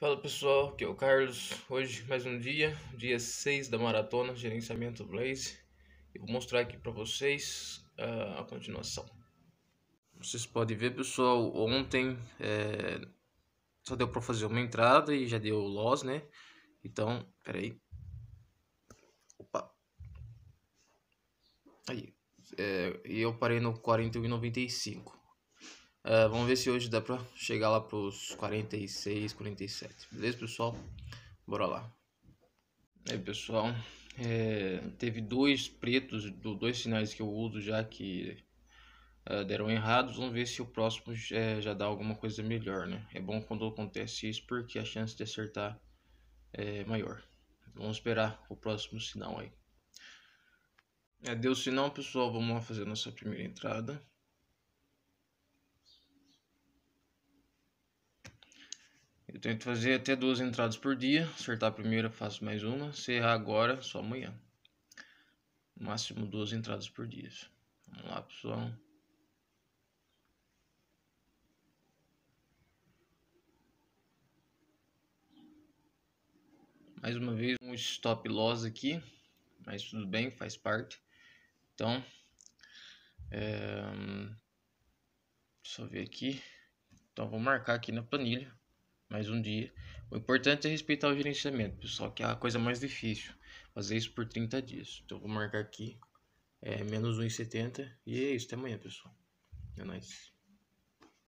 Fala pessoal, aqui é o Carlos. Hoje mais um dia, dia 6 da maratona Gerenciamento Blaze. E vou mostrar aqui para vocês uh, a continuação. Vocês podem ver pessoal, ontem é, só deu para fazer uma entrada e já deu loss, né? Então, peraí. Opa. Aí. É, eu parei no 41,95. Uh, vamos ver se hoje dá pra chegar lá pros 46, 47. Beleza, pessoal? Bora lá. E aí, pessoal. É, teve dois pretos, dois sinais que eu uso já que uh, deram errados. Vamos ver se o próximo é, já dá alguma coisa melhor, né? É bom quando acontece isso porque a chance de acertar é maior. Vamos esperar o próximo sinal aí. É, deu sinal, pessoal. Vamos lá fazer nossa primeira entrada. Eu tento fazer até duas entradas por dia. Acertar a primeira, faço mais uma. Se errar agora, só amanhã. máximo duas entradas por dia. Vamos lá, pessoal. mais uma vez um stop loss aqui, mas tudo bem, faz parte. Então, é... só ver aqui. Então, vou marcar aqui na planilha mais um dia. O importante é respeitar o gerenciamento, pessoal, que é a coisa mais difícil. Fazer isso por 30 dias. Então, vou marcar aqui, é, menos 1,70. E é isso, até amanhã, pessoal. É nóis.